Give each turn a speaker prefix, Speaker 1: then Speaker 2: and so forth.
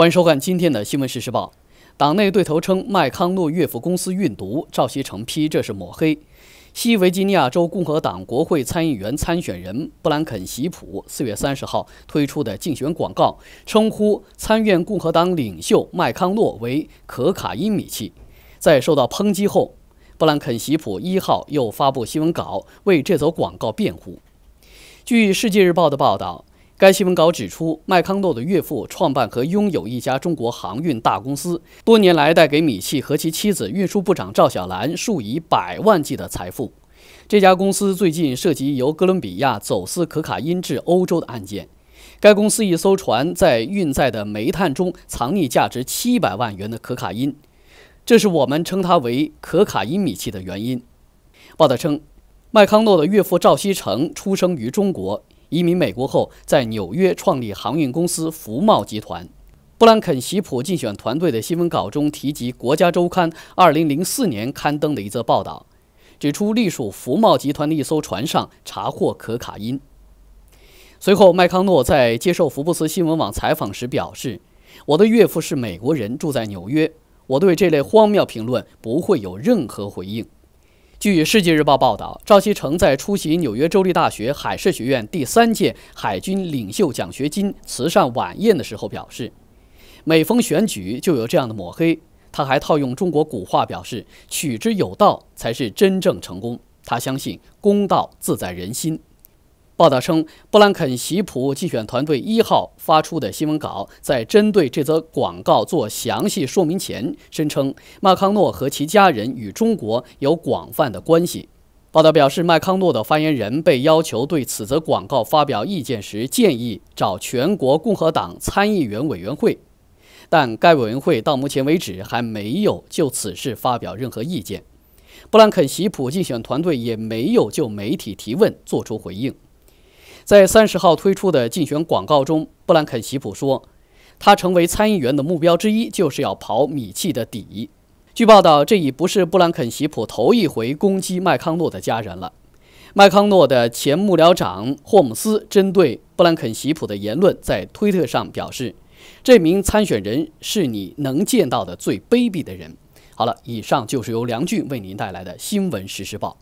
Speaker 1: 欢迎收看今天的新闻实时报。党内对头称麦康诺乐府公司运毒，赵锡成批这是抹黑。西维吉尼亚州共和党国会参议员参选人布兰肯席普四月三十号推出的竞选广告，称呼参院共和党领袖麦康诺为可卡因米奇。在受到抨击后，布兰肯席普一号又发布新闻稿为这则广告辩护。据《世界日报》的报道。该新闻稿指出，麦康诺的岳父创办和拥有一家中国航运大公司，多年来带给米契和其妻子运输部长赵小兰数以百万计的财富。这家公司最近涉及由哥伦比亚走私可卡因至欧洲的案件。该公司一艘船在运载的煤炭中藏匿价值七百万元的可卡因，这是我们称它为“可卡因米契”的原因。报道称，麦康诺的岳父赵锡成出生于中国。移民美国后，在纽约创立航运公司福茂集团。布兰肯希普竞选团队的新闻稿中提及《国家周刊》2004年刊登的一则报道，指出隶属福茂集团的一艘船上查获可卡因。随后，麦康诺在接受福布斯新闻网采访时表示：“我的岳父是美国人，住在纽约。我对这类荒谬评论不会有任何回应。”据《世界日报》报道，赵锡成在出席纽约州立大学海事学院第三届海军领袖奖学金慈善晚宴的时候表示，每逢选举就有这样的抹黑。他还套用中国古话表示：“取之有道，才是真正成功。”他相信公道自在人心。报道称，布兰肯席普竞选团队一号发出的新闻稿在针对这则广告做详细说明前，声称麦康诺和其家人与中国有广泛的关系。报道表示，麦康诺的发言人被要求对此则广告发表意见时，建议找全国共和党参议员委员会，但该委员会到目前为止还没有就此事发表任何意见。布兰肯席普竞选团队也没有就媒体提问作出回应。在三十号推出的竞选广告中，布兰肯席普说，他成为参议员的目标之一就是要刨米契的底。据报道，这已不是布兰肯席普头一回攻击麦康诺的家人了。麦康诺的前幕僚长霍姆斯针对布兰肯席普的言论，在推特上表示，这名参选人是你能见到的最卑鄙的人。好了，以上就是由梁俊为您带来的新闻实时报。